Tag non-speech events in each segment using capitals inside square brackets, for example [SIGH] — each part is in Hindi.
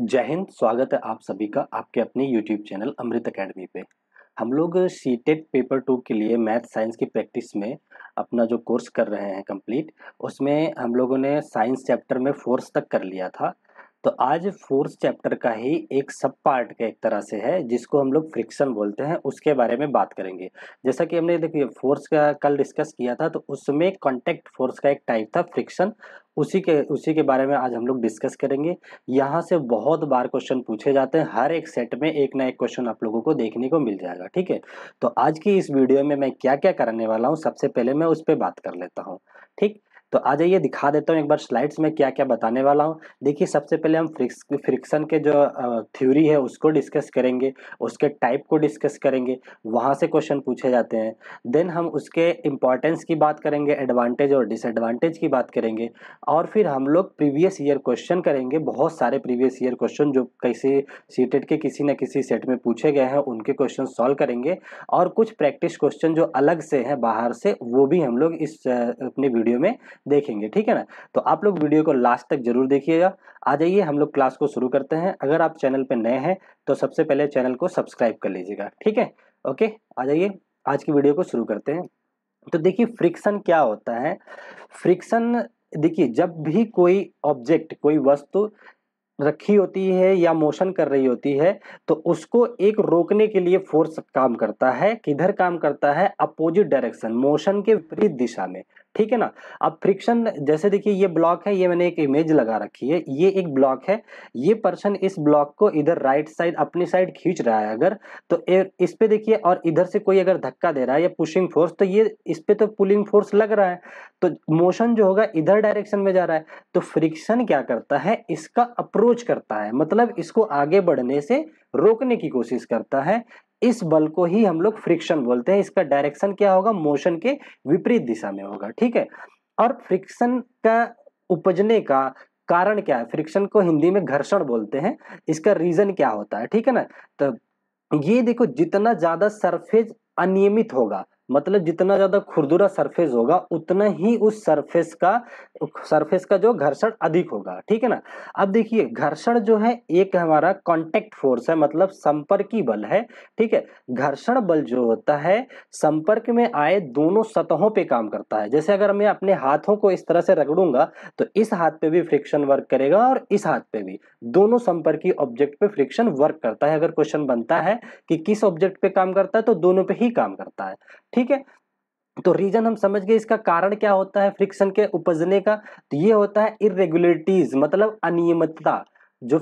जय हिंद स्वागत है आप सभी का आपके अपने यूट्यूब चैनल अमृत एकेडमी पे हम लोग सी टेट पेपर टू के लिए मैथ साइंस की प्रैक्टिस में अपना जो कोर्स कर रहे हैं कंप्लीट उसमें हम लोगों ने साइंस चैप्टर में फोर्थ तक कर लिया था तो आज फोर्थ चैप्टर का ही एक सब पार्ट का एक तरह से है जिसको हम लोग फ्रिक्शन बोलते हैं उसके बारे में बात करेंगे जैसा कि हमने देखिए फोर्स का कल डिस्कस किया था तो उसमें कॉन्टेक्ट फोर्स का एक टाइप था फ्रिक्शन उसी के उसी के बारे में आज हम लोग डिस्कस करेंगे यहाँ से बहुत बार क्वेश्चन पूछे जाते हैं हर एक सेट में एक ना एक क्वेश्चन आप लोगों को देखने को मिल जाएगा ठीक है तो आज की इस वीडियो में मैं क्या क्या करने वाला हूँ सबसे पहले मैं उस पर बात कर लेता हूँ ठीक तो आ जाइए दिखा देता हूँ एक बार स्लाइड्स में क्या क्या बताने वाला हूँ देखिए सबसे पहले हम फ्रिक्स फ्रिक्शन के जो थ्योरी है उसको डिस्कस करेंगे उसके टाइप को डिस्कस करेंगे वहाँ से क्वेश्चन पूछे जाते हैं देन हम उसके इम्पॉर्टेंस की बात करेंगे एडवांटेज और डिसएडवांटेज की बात करेंगे और फिर हम लोग प्रीवियस ईयर क्वेश्चन करेंगे बहुत सारे प्रीवियस ईयर क्वेश्चन जो कैसे सीटेड के किसी न किसी सेट में पूछे गए हैं उनके क्वेश्चन सॉल्व करेंगे और कुछ प्रैक्टिस क्वेश्चन जो अलग से हैं बाहर से वो भी हम लोग इस अपने वीडियो में देखेंगे ठीक है ना तो आप लोग वीडियो को लास्ट तक जरूर देखिएगा आ जाइए हम लोग क्लास को शुरू करते हैं अगर आप चैनल पर नए हैं तो सबसे पहले चैनल को सब्सक्राइब कर लीजिएगा ठीक है ओके आ जाइए आज की वीडियो को शुरू करते हैं तो देखिए फ्रिक्शन क्या होता है फ्रिक्शन देखिए जब भी कोई ऑब्जेक्ट कोई वस्तु रखी होती है या मोशन कर रही होती है तो उसको एक रोकने के लिए फोर्स काम करता है किधर काम करता है अपोजिट डायरेक्शन मोशन के विपरीत दिशा में ठीक है ना अब फ्रिक्शन जैसे देखिए ये ब्लॉक है ये मैंने एक इमेज लगा रखी है ये एक ब्लॉक है ये पर्सन इस ब्लॉक को इधर राइट साइड अपनी साइड खींच रहा है अगर तो इस पे देखिए और इधर से कोई अगर धक्का दे रहा है या पुशिंग फोर्स तो ये इस पे तो पुलिंग फोर्स लग रहा है तो मोशन जो होगा इधर डायरेक्शन में जा रहा है तो फ्रिक्शन क्या करता है इसका अप्रोच करता है मतलब इसको आगे बढ़ने से रोकने की कोशिश करता है इस बल को ही हम लोग फ्रिक्शन बोलते हैं इसका डायरेक्शन क्या होगा मोशन के विपरीत दिशा में होगा ठीक है और फ्रिक्शन का उपजने का कारण क्या है फ्रिक्शन को हिंदी में घर्षण बोलते हैं इसका रीजन क्या होता है ठीक है ना तो ये देखो जितना ज्यादा सरफेस अनियमित होगा मतलब जितना ज्यादा खुरदुरा सरफेस होगा उतना ही उस सरफेस का सरफेस का जो घर्षण अधिक होगा ठीक है ना अब देखिए घर्षण जो है एक हमारा कांटेक्ट फोर्स है मतलब संपर्की बल है ठीक है घर्षण बल जो होता है संपर्क में आए दोनों सतहों पे काम करता है जैसे अगर मैं अपने हाथों को इस तरह से रगड़ूंगा तो इस हाथ पे भी फ्रिक्शन वर्क करेगा और इस हाथ पे भी दोनों संपर्की ऑब्जेक्ट पे फ्रिक्शन वर्क करता है अगर क्वेश्चन बनता है कि किस ऑब्जेक्ट पे काम करता है तो दोनों पे ही काम करता है ठीक है तो रीजन हम समझ गए इसका कारण क्या होता है फ्रिक्शन के उपजने का तो ये होता है इरेगुलरिटीज मतलब अनियमितता जो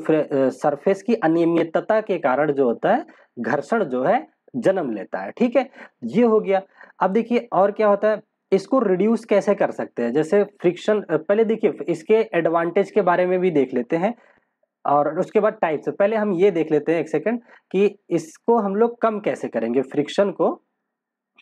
सरफेस की अनियमितता के कारण जो होता है घर्षण जो है जन्म लेता है ठीक है ये हो गया अब देखिए और क्या होता है इसको रिड्यूस कैसे कर सकते हैं जैसे फ्रिक्शन पहले देखिए इसके एडवांटेज के बारे में भी देख लेते हैं और उसके बाद टाइप्स पहले हम ये देख लेते हैं एक सेकंड कि इसको हम लोग कम कैसे करेंगे फ्रिक्शन को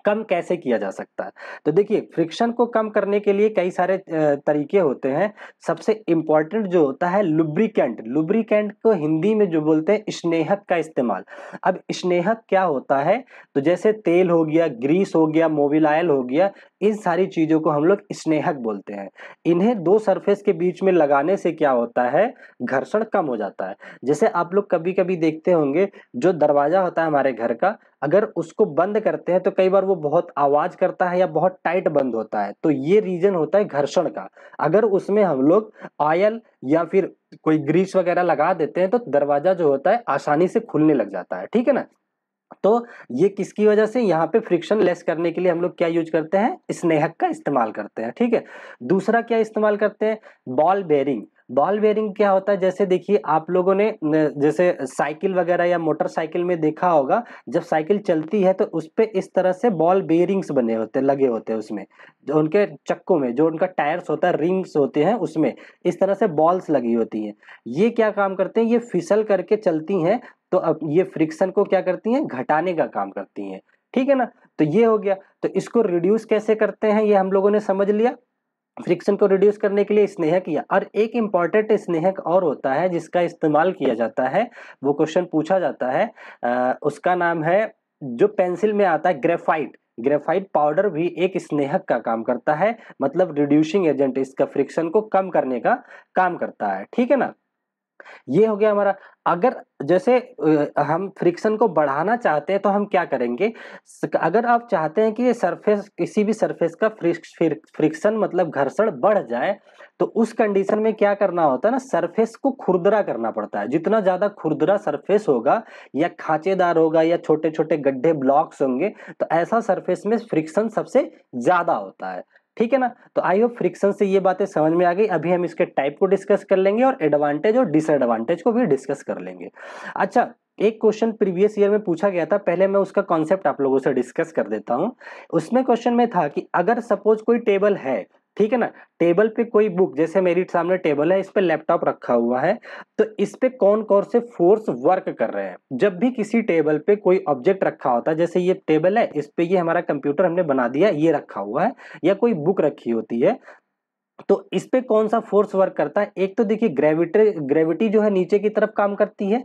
कम कैसे किया जा सकता है तो देखिए फ्रिक्शन को कम करने के लिए कई सारे तरीके होते हैं सबसे इम्पॉर्टेंट जो होता है लुब्रिकेंट लुब्रिकेंट को हिंदी में जो बोलते हैं स्नेहक का इस्तेमाल अब स्नेहक क्या होता है तो जैसे तेल हो गया ग्रीस हो गया मोबिल ऑयल हो गया इन सारी चीज़ों को हम लोग स्नेहक बोलते हैं इन्हें दो सरफेस के बीच में लगाने से क्या होता है घर्षण कम हो जाता है जैसे आप लोग कभी कभी देखते होंगे जो दरवाज़ा होता है हमारे घर का अगर उसको बंद करते हैं तो कई बार वो बहुत आवाज करता है या बहुत टाइट बंद होता है तो ये रीजन होता है घर्षण का अगर उसमें हम लोग आयल या फिर कोई ग्रीस वगैरह लगा देते हैं तो दरवाजा जो होता है आसानी से खुलने लग जाता है ठीक है ना तो ये किसकी वजह से यहाँ पे फ्रिक्शन लेस करने के लिए हम लोग क्या यूज करते हैं स्नेहक का इस्तेमाल करते हैं ठीक है दूसरा क्या इस्तेमाल करते हैं बॉल बेरिंग बॉल बेयरिंग क्या होता है जैसे देखिए आप लोगों ने जैसे साइकिल वगैरह या मोटरसाइकिल में देखा होगा जब साइकिल चलती है तो उस पर इस तरह से बॉल बेयरिंग्स बने होते लगे होते हैं उसमें जो उनके चक्कों में जो उनका टायर्स होता है रिंग्स होते हैं उसमें इस तरह से बॉल्स लगी होती हैं ये क्या काम करते हैं ये फिसल करके चलती हैं तो अब ये फ्रिक्शन को क्या करती हैं घटाने का काम करती हैं ठीक है ना तो ये हो गया तो इसको रिड्यूस कैसे करते हैं ये हम लोगों ने समझ लिया फ्रिक्शन को रिड्यूस करने के लिए स्नेहक या और एक इम्पॉर्टेंट स्नेहक और होता है जिसका इस्तेमाल किया जाता है वो क्वेश्चन पूछा जाता है आ, उसका नाम है जो पेंसिल में आता है ग्रेफाइट ग्रेफाइट पाउडर भी एक स्नेहक का काम करता है मतलब रिड्यूसिंग एजेंट इसका फ्रिक्शन को कम करने का काम करता है ठीक है ना ये हो गया हमारा अगर जैसे हम फ्रिक्शन को बढ़ाना चाहते हैं तो हम क्या करेंगे अगर आप चाहते हैं कि ये सरफेस किसी भी सरफेस का फ्रिक्शन मतलब घर्षण बढ़ जाए तो उस कंडीशन में क्या करना होता है ना सरफेस को खुरदरा करना पड़ता है जितना ज़्यादा खुरदरा सरफेस होगा या खांचेदार होगा या छोटे छोटे गड्ढे ब्लॉक्स होंगे तो ऐसा सरफेस में फ्रिक्शन सबसे ज़्यादा होता है ठीक है ना तो आई होप फ्रिक्शन से ये बातें समझ में आ गई अभी हम इसके टाइप को डिस्कस कर लेंगे और एडवांटेज और डिसएडवांटेज को भी डिस्कस कर लेंगे अच्छा एक क्वेश्चन प्रीवियस ईयर में पूछा गया था पहले मैं उसका कॉन्सेप्ट आप लोगों से डिस्कस कर देता हूँ उसमें क्वेश्चन में था कि अगर सपोज कोई टेबल है ठीक है ना टेबल पे कोई बुक जैसे मेरी सामने टेबल है इस पर लैपटॉप रखा हुआ है तो इस पर कौन कौन से फोर्स वर्क कर रहे हैं जब भी किसी टेबल पे कोई ऑब्जेक्ट रखा होता है जैसे ये टेबल है इस पर ये हमारा कंप्यूटर हमने बना दिया ये रखा हुआ है या कोई बुक रखी होती है तो इस पे कौन सा फोर्स वर्क करता है एक तो देखिए ग्रेविटी ग्रेविटी जो है नीचे की तरफ काम करती है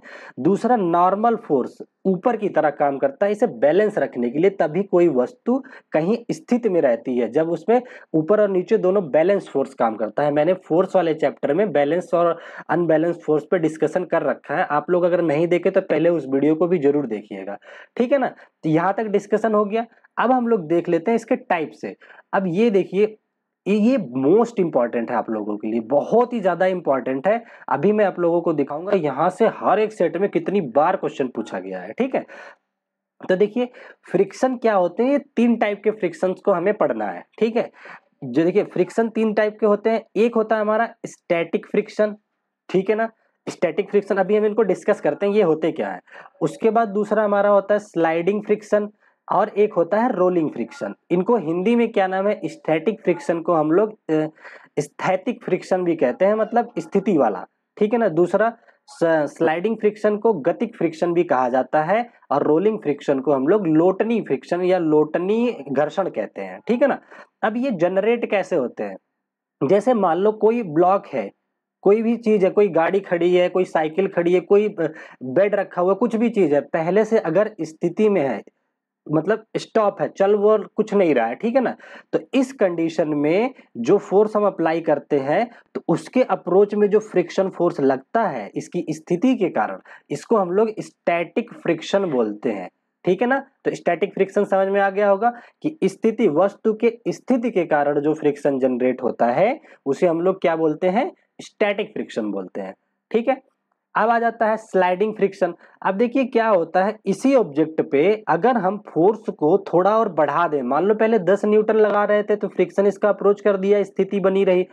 दूसरा नॉर्मल फोर्स ऊपर की तरह काम करता है इसे बैलेंस रखने के लिए तभी कोई वस्तु कहीं स्थिति में रहती है जब उसमें ऊपर और नीचे दोनों बैलेंस फोर्स काम करता है मैंने फोर्स वाले चैप्टर में बैलेंस और अनबैलेंस फोर्स पर डिस्कशन कर रखा है आप लोग अगर नहीं देखे तो पहले उस वीडियो को भी जरूर देखिएगा ठीक है ना तो यहाँ तक डिस्कशन हो गया अब हम लोग देख लेते हैं इसके टाइप से अब ये देखिए ये मोस्ट इंपॉर्टेंट है आप लोगों के लिए बहुत ही ज़्यादा इंपॉर्टेंट है अभी मैं आप लोगों को दिखाऊंगा यहां से हर एक सेट में कितनी बार क्वेश्चन पूछा गया है ठीक है तो देखिए फ्रिक्शन क्या होते हैं तीन टाइप के फ्रिक्शन को हमें पढ़ना है ठीक है जो देखिए फ्रिक्शन तीन टाइप के होते हैं एक होता है हमारा स्टैटिक फ्रिक्शन ठीक है ना स्टैटिक फ्रिक्शन अभी हम इनको डिस्कस करते हैं ये होते क्या है उसके बाद दूसरा हमारा होता है स्लाइडिंग फ्रिक्शन और एक होता है रोलिंग फ्रिक्शन इनको हिंदी में क्या नाम है स्थैटिक फ्रिक्शन को हम लोग स्थैतिक फ्रिक्शन भी कहते हैं मतलब स्थिति वाला ठीक है ना दूसरा स्लाइडिंग फ्रिक्शन को गतिक फ्रिक्शन भी कहा जाता है और रोलिंग फ्रिक्शन को हम लोग लोटनी फ्रिक्शन या लोटनी घर्षण कहते हैं ठीक है ना अब ये जनरेट कैसे होते हैं जैसे मान लो कोई ब्लॉक है कोई भी चीज़ है कोई गाड़ी खड़ी है कोई साइकिल खड़ी है कोई बेड रखा हुआ कुछ भी चीज़ है पहले से अगर स्थिति में है मतलब स्टॉप है चल वो कुछ नहीं रहा है ठीक है ना तो इस कंडीशन में जो फोर्स हम अप्लाई करते हैं तो उसके अप्रोच में जो फ्रिक्शन फोर्स लगता है इसकी स्थिति के कारण इसको हम लोग स्टैटिक फ्रिक्शन बोलते हैं ठीक है ना तो स्टैटिक फ्रिक्शन समझ में आ गया होगा कि स्थिति वस्तु के स्थिति के कारण जो फ्रिक्शन जनरेट होता है उसे हम लोग क्या बोलते हैं स्टैटिक फ्रिक्शन बोलते हैं ठीक है अब आ जाता है स्लाइडिंग फ्रिक्शन अब देखिए क्या होता है इसी ऑब्जेक्ट पे अगर हम फोर्स को थोड़ा और बढ़ा दें मान लो पहले 10 न्यूटन लगा रहे थे तो फ्रिक्शन इसका अप्रोच कर दिया स्थिति बनी रही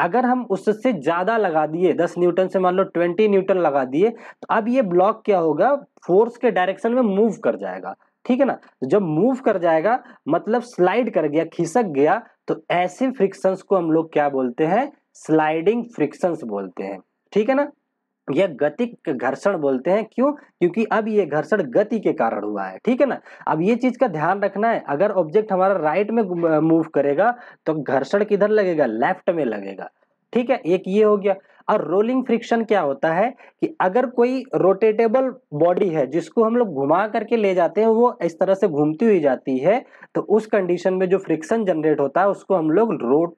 अगर हम उससे ज़्यादा लगा दिए 10 न्यूटन से मान लो 20 न्यूटन लगा दिए तो अब ये ब्लॉक क्या होगा फोर्स के डायरेक्शन में मूव कर जाएगा ठीक है ना जब मूव कर जाएगा मतलब स्लाइड कर गया खिसक गया तो ऐसे फ्रिक्शंस को हम लोग क्या बोलते हैं स्लाइडिंग फ्रिक्शंस बोलते हैं ठीक है ना यह गतिक घर्षण बोलते हैं क्यों क्योंकि अब ये घर्षण गति के कारण हुआ है ठीक है ना अब ये चीज का ध्यान रखना है अगर ऑब्जेक्ट हमारा राइट में मूव करेगा तो घर्षण किधर लगेगा लेफ्ट में लगेगा ठीक है एक ये हो गया और रोलिंग फ्रिक्शन क्या होता है कि अगर कोई रोटेटेबल बॉडी है जिसको हम लोग घुमा करके ले जाते हैं वो इस तरह से घूमती हुई जाती है तो उस कंडीशन में जो फ्रिक्शन जनरेट होता है उसको हम लोग रोट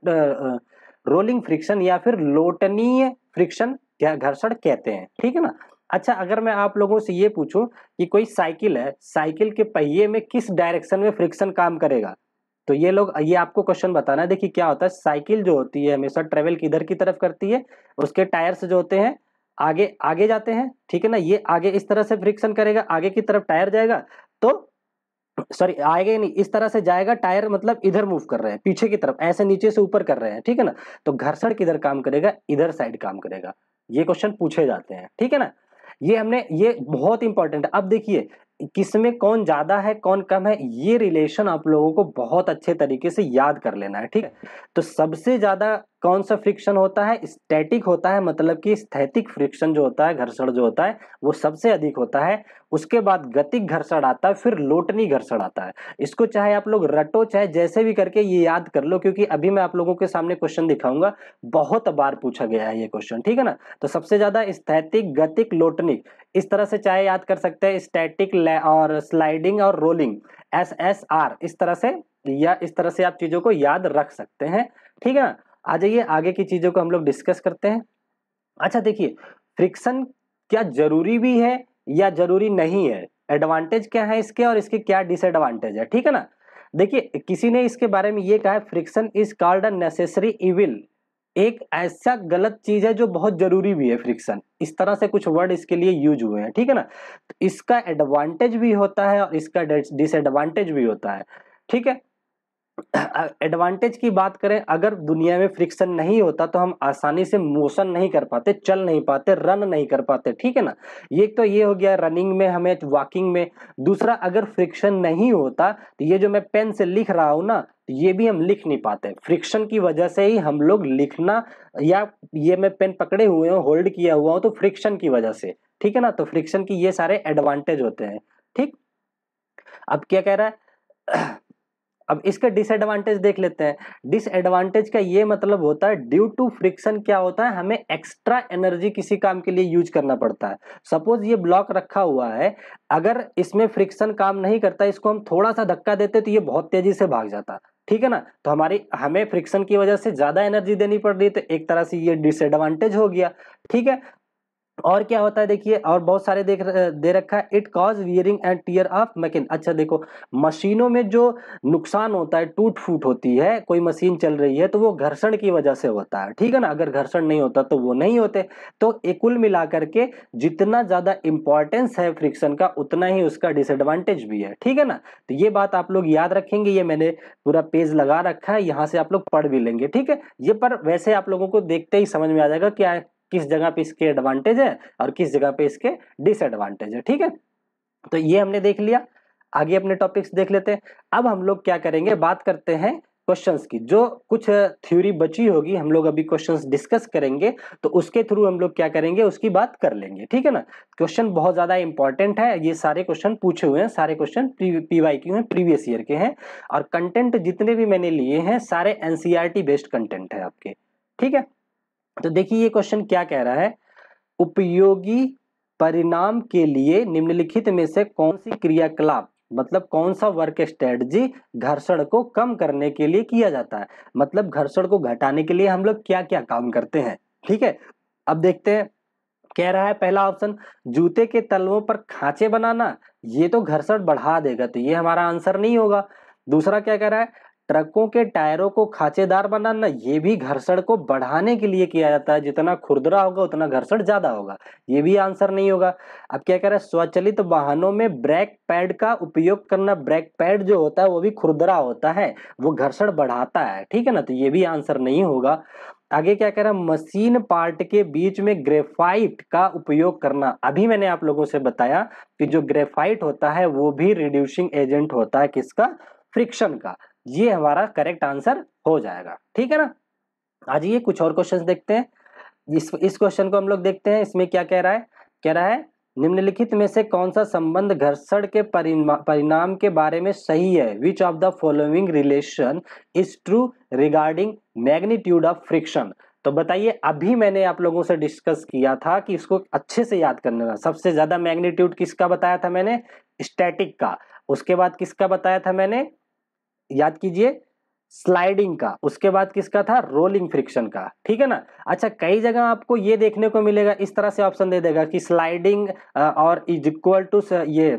रोलिंग फ्रिक्शन या फिर लोटनीय फ्रिक्शन घर्षण कहते हैं ठीक है ना अच्छा अगर मैं आप लोगों से ये पूछूं कि कोई साइकिल है साइकिल के पहिए में किस डायरेक्शन में फ्रिक्शन काम करेगा तो ये लोग ये आपको क्वेश्चन बताना है देखिए क्या होता है साइकिल जो होती है हमेशा ट्रेवल किधर की तरफ करती है उसके टायर्स जो होते हैं आगे आगे जाते हैं ठीक है ना ये आगे इस तरह से फ्रिक्शन करेगा आगे की तरफ टायर जाएगा तो सॉरी आगे नहीं इस तरह से जाएगा टायर मतलब इधर मूव कर रहे हैं पीछे की तरफ ऐसे नीचे से ऊपर कर रहे हैं ठीक है ना तो घर्षण किधर काम करेगा इधर साइड काम करेगा ये क्वेश्चन पूछे जाते हैं ठीक है ना ये हमने ये बहुत इंपॉर्टेंट है अब देखिए किस में कौन ज़्यादा है कौन कम है ये रिलेशन आप लोगों को बहुत अच्छे तरीके से याद कर लेना है ठीक है तो सबसे ज़्यादा कौन सा फ्रिक्शन होता है स्टैटिक होता है मतलब कि स्थैतिक फ्रिक्शन जो होता है घर्षण जो होता है वो सबसे अधिक होता है उसके बाद गतिक घर्षण आता है फिर लोटनी घर्षण आता है इसको चाहे आप लोग रटो चाहे जैसे भी करके ये याद कर लो क्योंकि अभी मैं आप लोगों के सामने क्वेश्चन दिखाऊंगा बहुत बार पूछा गया है ये क्वेश्चन ठीक है ना तो सबसे ज्यादा स्थैतिक गतिक लोटनिक इस तरह से चाहे याद कर सकते हैं स्टैटिक और स्लाइडिंग और रोलिंग एस एस आर इस तरह से या इस तरह से आप चीजों को याद रख सकते हैं ठीक है ना आ जाइए आगे की चीज़ों को हम लोग डिस्कस करते हैं अच्छा देखिए फ्रिक्शन क्या जरूरी भी है या जरूरी नहीं है एडवांटेज क्या है इसके और इसके क्या डिसएडवांटेज है ठीक है ना देखिए किसी ने इसके बारे में ये कहा है friction is called a necessary evil एक ऐसा गलत चीज है जो बहुत जरूरी भी है फ्रिक्शन इस तरह से कुछ वर्ड इसके लिए यूज हुए हैं ठीक है ना तो इसका एडवांटेज भी होता है और इसका डिसएडवांटेज भी होता है ठीक है एडवांटेज की बात करें अगर दुनिया में फ्रिक्शन नहीं होता तो हम आसानी से मोशन नहीं कर पाते चल नहीं पाते रन नहीं कर पाते ठीक है ना ये तो ये हो गया रनिंग में हमें वॉकिंग में दूसरा अगर फ्रिक्शन नहीं होता तो ये जो मैं पेन से लिख रहा हूँ ना तो ये भी हम लिख नहीं पाते फ्रिक्शन की वजह से ही हम लोग लिखना या ये मैं पेन पकड़े हुए हूँ होल्ड किया हुआ हूँ तो फ्रिक्शन की वजह से ठीक है ना तो फ्रिक्शन की ये सारे एडवांटेज होते हैं ठीक अब क्या कह रहा है अब इसका डिसएडवांटेज देख लेते हैं डिसएडवांटेज का ये मतलब होता है ड्यू टू फ्रिक्शन क्या होता है हमें एक्स्ट्रा एनर्जी किसी काम के लिए यूज करना पड़ता है सपोज ये ब्लॉक रखा हुआ है अगर इसमें फ्रिक्शन काम नहीं करता इसको हम थोड़ा सा धक्का देते तो ये बहुत तेजी से भाग जाता ठीक है ना तो हमारी हमें फ्रिक्शन की वजह से ज़्यादा एनर्जी देनी पड़ रही है तो एक तरह से ये डिसएडवांटेज हो गया ठीक है और क्या होता है देखिए और बहुत सारे देख दे रखा है it cause wearing and tear of machine अच्छा देखो मशीनों में जो नुकसान होता है टूट फूट होती है कोई मशीन चल रही है तो वो घर्षण की वजह से होता है ठीक है ना अगर घर्षण नहीं होता तो वो नहीं होते तो कुल मिलाकर के जितना ज़्यादा इंपॉर्टेंस है फ्रिक्शन का उतना ही उसका डिसएडवांटेज भी है ठीक है ना तो ये बात आप लोग याद रखेंगे ये मैंने पूरा पेज लगा रखा है यहाँ से आप लोग पढ़ भी लेंगे ठीक है ये पर वैसे आप लोगों को देखते ही समझ में आ जाएगा क्या किस जगह पे इसके एडवांटेज है और किस जगह पे इसके डिसएडवांटेज है ठीक है तो ये हमने देख लिया आगे अपने टॉपिक्स देख लेते हैं अब हम लोग क्या करेंगे बात करते हैं क्वेश्चंस की जो कुछ थ्योरी बची होगी हम लोग अभी क्वेश्चंस डिस्कस करेंगे तो उसके थ्रू हम लोग क्या करेंगे उसकी बात कर लेंगे ठीक है ना क्वेश्चन बहुत ज़्यादा इंपॉर्टेंट है ये सारे क्वेश्चन पूछे हुए हैं सारे क्वेश्चन पी वाई क्यू हैं प्रीवियस ईयर के हैं और कंटेंट जितने भी मैंने लिए हैं सारे एन बेस्ड कंटेंट है आपके ठीक है तो देखिए ये क्वेश्चन क्या कह रहा है उपयोगी परिणाम के लिए निम्नलिखित में से कौन सी क्रियाकलाप मतलब कौन सा वर्क स्ट्रेटजी घर्षण को कम करने के लिए किया जाता है मतलब घर्षण को घटाने के लिए हम लोग क्या क्या काम करते हैं ठीक है अब देखते हैं कह रहा है पहला ऑप्शन जूते के तलवों पर खांचे बनाना ये तो घर्षण बढ़ा देगा तो ये हमारा आंसर नहीं होगा दूसरा क्या कह रहा है ट्रकों के टायरों को खाचेदार बनाना ये भी घर्षण को बढ़ाने के लिए किया जाता है जितना खुरदरा होगा उतना घर्षण ज़्यादा होगा ये भी आंसर नहीं होगा अब क्या कह रहा है स्वचलित वाहनों में ब्रेक पैड का उपयोग करना ब्रेक पैड जो होता है वो भी खुरदरा होता है वो घर्षण बढ़ाता है ठीक है ना तो ये भी आंसर नहीं होगा आगे क्या कह रहा है मशीन पार्ट के बीच में ग्रेफाइट का उपयोग करना अभी मैंने आप लोगों से बताया कि जो ग्रेफाइट होता है वो भी रिड्यूसिंग एजेंट होता है किसका फ्रिक्शन का ये हमारा करेक्ट आंसर हो जाएगा ठीक है ना आज ये कुछ और क्वेश्चन देखते हैं इस इस क्वेश्चन को हम लोग देखते हैं इसमें क्या कह रहा है कह रहा है निम्नलिखित में से कौन सा संबंध घर्षण के परिणाम के बारे में सही है which of the following relation is true regarding magnitude of friction तो बताइए अभी मैंने आप लोगों से डिस्कस किया था कि इसको अच्छे से याद करने का सबसे ज्यादा मैग्नीट्यूड किसका बताया था मैंने स्टैटिक का उसके बाद किसका बताया था मैंने याद कीजिए स्लाइडिंग का उसके बाद किसका था रोलिंग फ्रिक्शन का ठीक है ना अच्छा कई जगह आपको ये देखने को मिलेगा इस तरह से ऑप्शन दे देगा कि स्लाइडिंग और इज इक्वल टू ये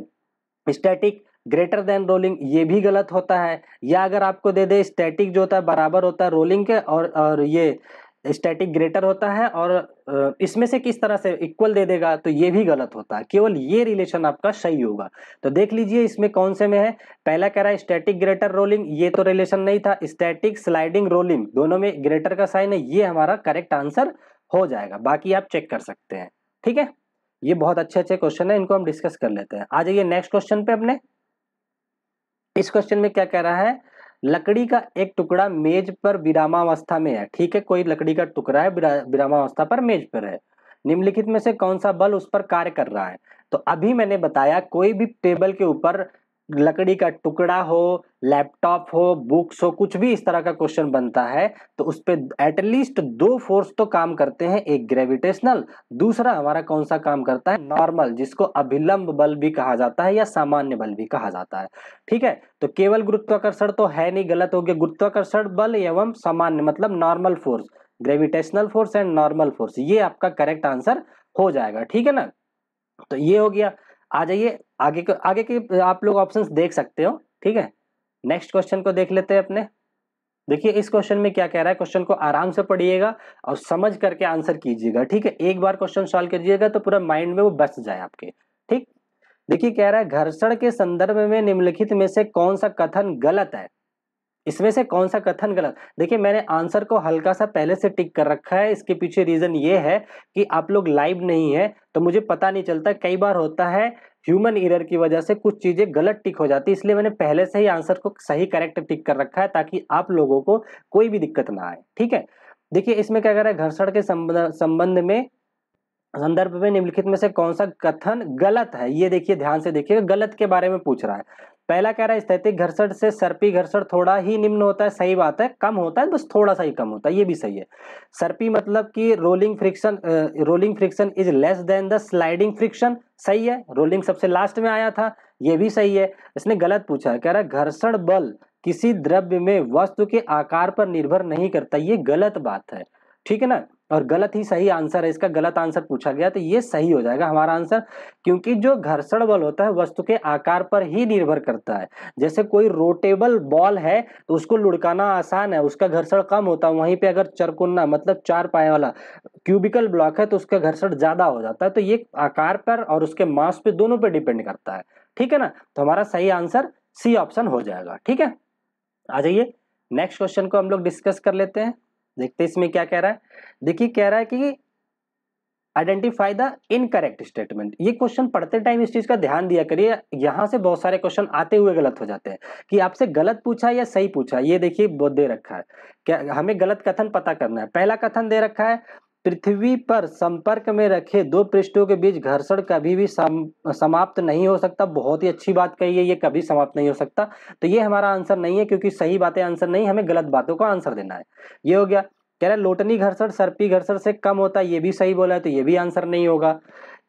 स्टैटिक ग्रेटर देन रोलिंग ये भी गलत होता है या अगर आपको दे दे स्टैटिक जो होता है बराबर होता है रोलिंग के और और ये स्टैटिक ग्रेटर होता है और इसमें से किस तरह से इक्वल दे देगा तो ये भी गलत होता है केवल ये रिलेशन आपका सही होगा तो देख लीजिए इसमें कौन से में है पहला कह रहा है स्टैटिक ग्रेटर रोलिंग ये तो रिलेशन नहीं था स्टैटिक स्लाइडिंग रोलिंग दोनों में ग्रेटर का साइन है ये हमारा करेक्ट आंसर हो जाएगा बाकी आप चेक कर सकते हैं ठीक है ये बहुत अच्छे अच्छे क्वेश्चन है इनको हम डिस्कस कर लेते हैं आ जाइए नेक्स्ट क्वेश्चन पे अपने इस क्वेश्चन में क्या कह रहा है लकड़ी का एक टुकड़ा मेज पर विरामावस्था में है ठीक है कोई लकड़ी का टुकड़ा है विरामावस्था पर मेज पर है निम्नलिखित में से कौन सा बल उस पर कार्य कर रहा है तो अभी मैंने बताया कोई भी टेबल के ऊपर लकड़ी का टुकड़ा हो लैपटॉप हो बुक्स हो कुछ भी इस तरह का क्वेश्चन बनता है तो उस पर एटलीस्ट दो फोर्स तो काम करते हैं एक ग्रेविटेशनल दूसरा हमारा कौन सा काम करता है नॉर्मल जिसको अभिलंब बल भी कहा जाता है या सामान्य बल भी कहा जाता है ठीक है तो केवल गुरुत्वाकर्षण तो है नहीं गलत हो गया गुरुत्वाकर्षण बल एवं सामान्य मतलब normal force gravitational force and normal force ये आपका करेक्ट आंसर हो जाएगा ठीक है ना तो ये हो गया आ जाइए आगे के आगे के आप लोग ऑप्शंस देख सकते हो ठीक है नेक्स्ट क्वेश्चन को देख लेते हैं अपने देखिए इस क्वेश्चन में क्या कह रहा है क्वेश्चन को आराम से पढ़िएगा और समझ करके आंसर कीजिएगा ठीक है एक बार क्वेश्चन सॉल्व करिएगा तो पूरा माइंड में वो बस जाए आपके ठीक देखिए कह रहा है घर्षण के संदर्भ में निम्नलिखित में से कौन सा कथन गलत है इसमें से कौन सा कथन गलत देखिए मैंने आंसर को हल्का सा पहले से टिक कर रखा है इसके पीछे रीज़न ये है कि आप लोग लाइव नहीं है तो मुझे पता नहीं चलता कई बार होता है ह्यूमन इरर की वजह से कुछ चीज़ें गलत टिक हो जाती है इसलिए मैंने पहले से ही आंसर को सही करेक्ट टिक कर रखा है ताकि आप लोगों को कोई भी दिक्कत ना आए ठीक है देखिए इसमें क्या कह रहा है घर्षण के संबंध में संदर्भ में निम्नलिखित में से कौन सा कथन गलत है ये देखिए ध्यान से देखिए गलत के बारे में पूछ रहा है पहला कह रहा है स्थैतिक घर्षण से सर्पी घर्षण थोड़ा ही निम्न होता है सही बात है कम होता है बस थोड़ा सा ही कम होता है ये भी सही है सर्पी मतलब कि rolling friction rolling friction is less than the sliding friction सही है रोलिंग सबसे लास्ट में आया था ये भी सही है इसने गलत पूछा कह रहा है घर्षण बल किसी द्रव्य में वस्तु के आकार पर निर्भर नहीं करता ये गलत बात है ठीक है ना और गलत ही सही आंसर है इसका गलत आंसर पूछा गया तो ये सही हो जाएगा हमारा आंसर क्योंकि जो घर्षण बल होता है वस्तु के आकार पर ही निर्भर करता है जैसे कोई रोटेबल बॉल है तो उसको लुढ़काना आसान है उसका घर्षण कम होता है वहीं पे अगर चरकुन्ना मतलब चार पाए वाला क्यूबिकल ब्लॉक है तो उसका घर्षण ज़्यादा हो जाता है तो ये आकार पर और उसके मास पे दोनों पर डिपेंड करता है ठीक है ना तो हमारा सही आंसर सी ऑप्शन हो जाएगा ठीक है आ जाइए नेक्स्ट क्वेश्चन को हम लोग डिस्कस कर लेते हैं देखते इसमें क्या कह रहा है देखिए कह रहा है कि आइडेंटिफाई द इनकरेक्ट स्टेटमेंट ये क्वेश्चन पढ़ते टाइम इस चीज का ध्यान दिया करिए यहाँ से बहुत सारे क्वेश्चन आते हुए गलत हो जाते हैं कि आपसे गलत पूछा या सही पूछा ये देखिए बहुत दे रखा है क्या हमें गलत कथन पता करना है पहला कथन दे रखा है पृथ्वी पर संपर्क में रखे दो पृष्ठों के बीच घर्षण कभी भी सम, समाप्त नहीं हो सकता बहुत ही अच्छी बात कही है ये कभी समाप्त नहीं हो सकता तो ये हमारा आंसर नहीं है क्योंकि सही बातें आंसर नहीं हमें गलत बातों का आंसर देना है ये हो गया कह रहा है लोटनी घर्षण सर्पी घर्षण से कम होता है ये भी सही बोला है तो ये भी आंसर नहीं होगा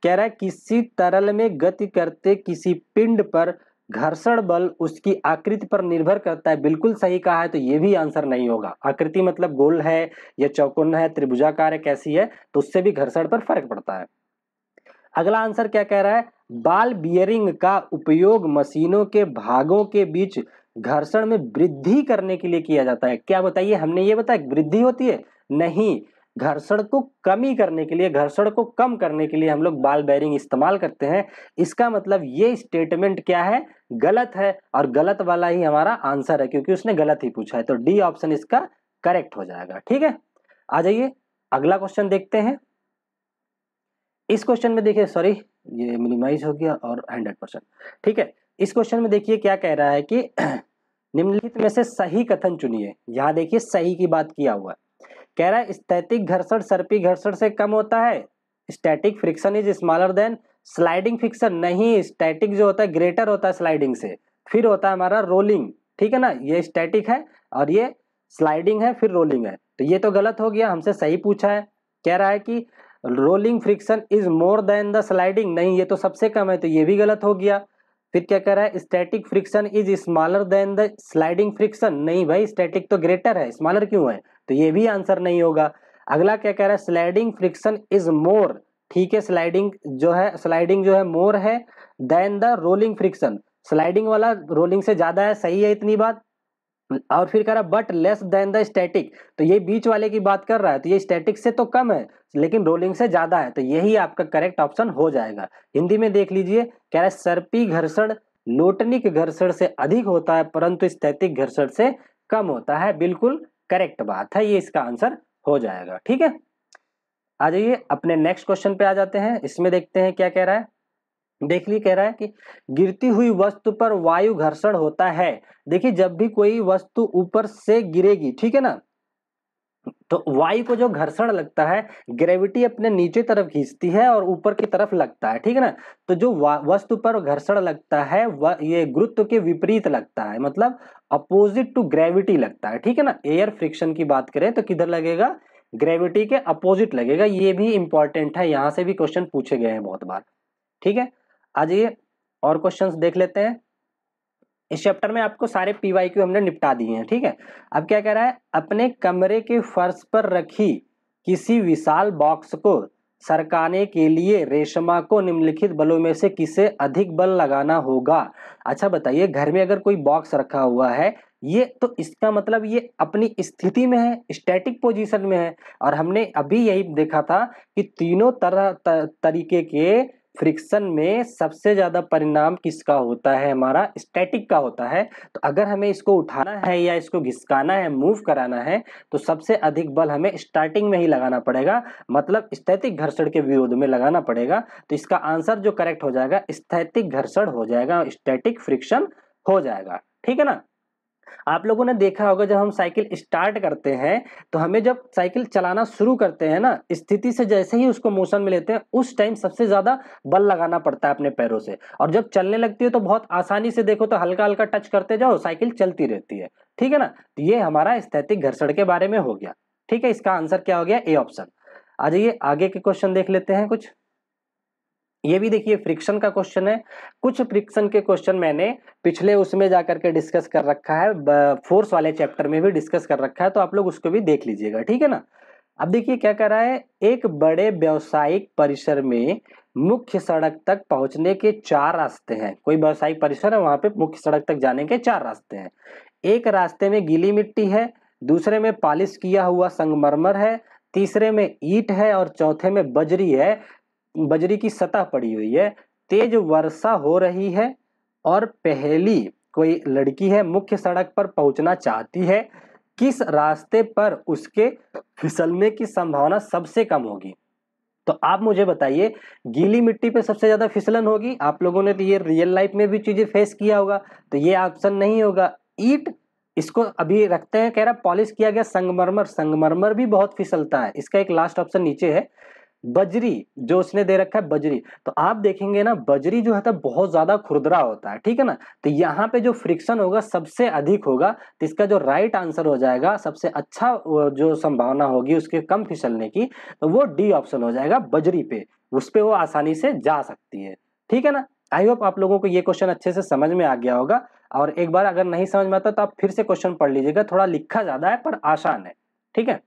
कह रहा है किसी तरल में गति करते किसी पिंड पर घर्षण बल उसकी आकृति पर निर्भर करता है बिल्कुल सही कहा है तो ये भी आंसर नहीं होगा आकृति मतलब गोल है या चौकोन है त्रिभुजाकार है कैसी है तो उससे भी घर्षण पर फर्क पड़ता है अगला आंसर क्या कह रहा है बाल बियरिंग का उपयोग मशीनों के भागों के बीच घर्षण में वृद्धि करने के लिए किया जाता है क्या बताइए हमने ये बताया वृद्धि होती है नहीं घर्षण को कमी करने के लिए घर्षण को कम करने के लिए हम लोग बाल बैरिंग इस्तेमाल करते हैं इसका मतलब ये स्टेटमेंट क्या है गलत है और गलत वाला ही हमारा आंसर है क्योंकि उसने गलत ही पूछा है तो डी ऑप्शन इसका करेक्ट हो जाएगा ठीक है आ जाइए अगला क्वेश्चन देखते हैं इस क्वेश्चन में देखिए सॉरी ये मिनिमाइज हो गया और हंड्रेड परसेंट ठीक है इस क्वेश्चन में देखिए क्या कह रहा है कि [CLEARS THROAT] निम्नलिखित में से सही कथन चुनिए यहाँ देखिए सही की बात किया हुआ है कह रहा है स्थैतिक घर्षण सर्पी घर्षण से कम होता है static friction is smaller than sliding friction नहीं स्टैटिक जो होता है ग्रेटर होता है स्लाइडिंग से फिर होता है हमारा रोलिंग ठीक है ना ये स्टैटिक है और ये स्लाइडिंग है फिर रोलिंग है तो ये तो गलत हो गया हमसे सही पूछा है कह रहा है कि rolling friction is more than the sliding नहीं ये तो सबसे कम है तो ये भी गलत हो गया फिर क्या कह रहा है static friction is smaller than the sliding friction नहीं भाई स्टैटिक तो ग्रेटर है स्मॉलर क्यों है तो ये भी आंसर नहीं होगा अगला क्या कह रहा है स्लाइडिंग फ्रिक्शन इज मोर ठीक है स्लाइडिंग जो है स्लाइडिंग जो है मोर है than the rolling friction sliding वाला रोलिंग से ज्यादा है सही है इतनी बात और फिर कह रहा but less than the static तो ये बीच वाले की बात कर रहा है तो ये स्टैटिक से तो कम है लेकिन रोलिंग से ज्यादा है तो यही आपका करेक्ट ऑप्शन हो जाएगा हिंदी में देख लीजिए कह रहा है सर्पी घर्षण लोटनिक घर्षण से अधिक होता है परंतु स्थैतिक घर्षण से कम होता है बिल्कुल करेक्ट बात है ये इसका आंसर हो जाएगा ठीक है आ जाइए अपने नेक्स्ट क्वेश्चन पे आ जाते हैं इसमें देखते हैं क्या कह रहा है देख ली कह रहा है कि गिरती हुई वस्तु पर वायु घर्षण होता है देखिए जब भी कोई वस्तु ऊपर से गिरेगी ठीक है ना तो वायु को जो घर्षण लगता है ग्रेविटी अपने नीचे तरफ खींचती है और ऊपर की तरफ लगता है ठीक है ना तो जो वस्तु पर घर्षण लगता है ये गुरुत्व के विपरीत लगता है मतलब अपोजिट टू ग्रेविटी लगता है ठीक है ना एयर फ्रिक्शन की बात करें तो किधर लगेगा ग्रेविटी के अपोजिट लगेगा ये भी इंपॉर्टेंट है यहाँ से भी क्वेश्चन पूछे गए हैं बहुत बार ठीक है आज ये और क्वेश्चन देख लेते हैं इस चैप्टर में आपको सारे पी वाई क्यू हमने निपटा दिए हैं ठीक है अब क्या कह रहा है अपने कमरे के फर्श पर रखी किसी विशाल बॉक्स को सरकाने के लिए रेशमा को निम्नलिखित बलों में से किसे अधिक बल लगाना होगा अच्छा बताइए घर में अगर कोई बॉक्स रखा हुआ है ये तो इसका मतलब ये अपनी स्थिति में है स्टैटिक पोजीशन में है और हमने अभी यही देखा था कि तीनों तरह तरीके के फ्रिक्शन में सबसे ज़्यादा परिणाम किसका होता है हमारा स्टैटिक का होता है तो अगर हमें इसको उठाना है या इसको घिसकाना है मूव कराना है तो सबसे अधिक बल हमें स्टार्टिंग में ही लगाना पड़ेगा मतलब स्थैतिक घर्षण के विरोध में लगाना पड़ेगा तो इसका आंसर जो करेक्ट हो जाएगा स्थैतिक घर्षण हो जाएगा स्टैटिक फ्रिक्शन हो जाएगा ठीक है ना आप लोगों ने देखा होगा जब हम साइकिल स्टार्ट करते हैं तो हमें जब साइकिल चलाना शुरू करते हैं ना स्थिति से जैसे ही उसको मोशन में लेते हैं उस टाइम सबसे ज़्यादा बल लगाना पड़ता है अपने पैरों से और जब चलने लगती है तो बहुत आसानी से देखो तो हल्का हल्का टच करते जाओ साइकिल चलती रहती है ठीक है ना तो ये हमारा स्थैतिक घर्षण के बारे में हो गया ठीक है इसका आंसर क्या हो गया ए ऑप्शन आ जाइए आगे के क्वेश्चन देख लेते हैं कुछ ये भी देखिए फ्रिक्शन का क्वेश्चन है कुछ फ्रिक्शन के क्वेश्चन मैंने पिछले उसमें जाकर के डिस्कस कर रखा है फोर्स वाले चैप्टर में भी डिस्कस कर रखा है तो आप लोग उसको भी देख लीजिएगा ठीक है ना अब देखिए क्या कर रहा है एक बड़े व्यवसायिक परिसर में मुख्य सड़क तक पहुंचने के चार रास्ते हैं कोई व्यवसायिक परिसर है वहां पे मुख्य सड़क तक जाने के चार रास्ते हैं एक रास्ते में गीली मिट्टी है दूसरे में पॉलिश किया हुआ संगमरमर है तीसरे में ईट है और चौथे में बजरी है बजरी की सतह पड़ी हुई है तेज वर्षा हो रही है और पहली कोई लड़की है मुख्य सड़क पर पहुंचना चाहती है किस रास्ते पर उसके फिसलने की संभावना सबसे कम होगी तो आप मुझे बताइए गीली मिट्टी पे सबसे ज़्यादा फिसलन होगी आप लोगों ने तो ये रियल लाइफ में भी चीज़ें फेस किया होगा तो ये ऑप्शन नहीं होगा ईट इसको अभी रखते हैं कह रहा पॉलिश किया गया संगमरमर संगमरमर भी बहुत फिसलता है इसका एक लास्ट ऑप्शन नीचे है बजरी जो उसने दे रखा है बजरी तो आप देखेंगे ना बजरी जो है तो बहुत ज्यादा खुरदरा होता है ठीक है ना तो यहाँ पे जो फ्रिक्शन होगा सबसे अधिक होगा तो इसका जो राइट आंसर हो जाएगा सबसे अच्छा जो संभावना होगी उसके कम फिसलने की तो वो डी ऑप्शन हो जाएगा बजरी पे उस पर वो आसानी से जा सकती है ठीक है ना आई होप आप लोगों को ये क्वेश्चन अच्छे से समझ में आ गया होगा और एक बार अगर नहीं समझ में आता तो आप फिर से क्वेश्चन पढ़ लीजिएगा थोड़ा लिखा ज्यादा है पर आसान है ठीक है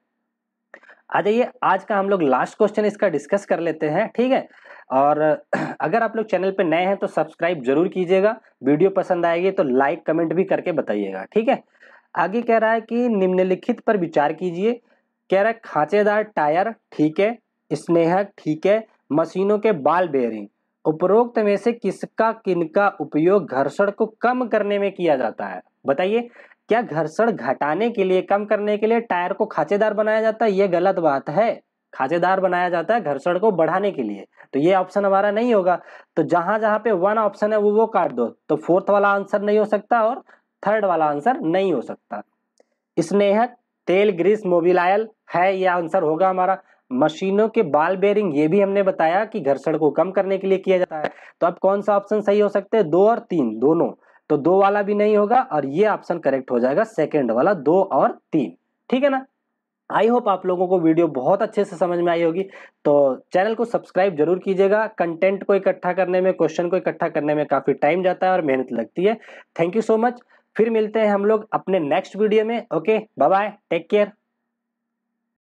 आ जाइए आज का हम लोग लास्ट क्वेश्चन इसका डिस्कस कर लेते हैं ठीक है और [CLEARS THROAT] अगर आप लोग चैनल पे नए हैं तो सब्सक्राइब जरूर कीजिएगा वीडियो पसंद आएगी तो लाइक कमेंट भी करके बताइएगा ठीक है आगे कह रहा है कि निम्नलिखित पर विचार कीजिए कह रहा है खांचेदार टायर ठीक है स्नेहक ठीक है मशीनों के बाल बेयरिंग उपरोक्त में से किसका किनका उपयोग घर्षण को कम करने में किया जाता है बताइए क्या घर्षण घटाने के लिए कम करने के लिए टायर को खाचेदार बनाया जाता है ये गलत बात है खाचेदार बनाया जाता है घर्षण को बढ़ाने के लिए तो ये ऑप्शन हमारा नहीं होगा तो जहां जहां पे वन ऑप्शन है वो वो काट दो तो फोर्थ वाला आंसर नहीं हो सकता और थर्ड वाला आंसर नहीं हो सकता स्नेहक तेल ग्रीस मोबिलायल है ये आंसर होगा हमारा मशीनों के बाल बेरिंग ये भी हमने बताया कि घर्षण को कम करने के लिए किया जाता है तो अब कौन सा ऑप्शन सही हो सकते हैं दो और तीन दोनों तो दो वाला भी नहीं होगा और ये ऑप्शन करेक्ट हो जाएगा सेकेंड वाला दो और तीन ठीक है ना आई होप आप लोगों को वीडियो बहुत अच्छे से समझ में आई होगी तो चैनल को सब्सक्राइब जरूर कीजिएगा कंटेंट को इकट्ठा करने में क्वेश्चन को इकट्ठा करने में काफ़ी टाइम जाता है और मेहनत लगती है थैंक यू सो मच फिर मिलते हैं हम लोग अपने नेक्स्ट वीडियो में okay bye bye take care